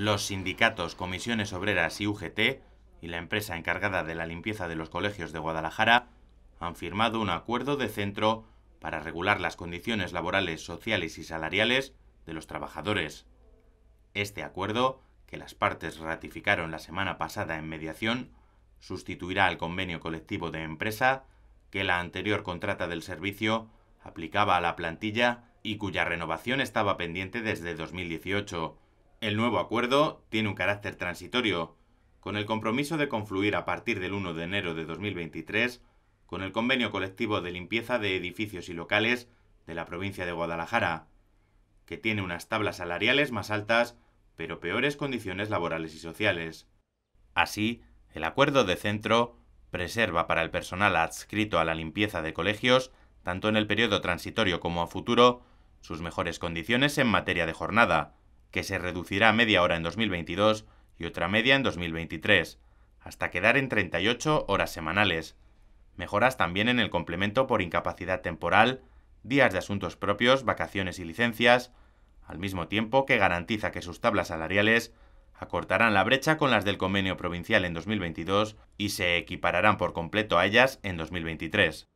los sindicatos, comisiones obreras y UGT y la empresa encargada de la limpieza de los colegios de Guadalajara han firmado un acuerdo de centro para regular las condiciones laborales, sociales y salariales de los trabajadores. Este acuerdo, que las partes ratificaron la semana pasada en mediación, sustituirá al convenio colectivo de empresa que la anterior contrata del servicio aplicaba a la plantilla y cuya renovación estaba pendiente desde 2018. El nuevo acuerdo tiene un carácter transitorio, con el compromiso de confluir a partir del 1 de enero de 2023 con el convenio colectivo de limpieza de edificios y locales de la provincia de Guadalajara, que tiene unas tablas salariales más altas, pero peores condiciones laborales y sociales. Así, el acuerdo de centro preserva para el personal adscrito a la limpieza de colegios, tanto en el periodo transitorio como a futuro, sus mejores condiciones en materia de jornada, que se reducirá a media hora en 2022 y otra media en 2023, hasta quedar en 38 horas semanales. Mejoras también en el complemento por incapacidad temporal, días de asuntos propios, vacaciones y licencias, al mismo tiempo que garantiza que sus tablas salariales acortarán la brecha con las del convenio provincial en 2022 y se equipararán por completo a ellas en 2023.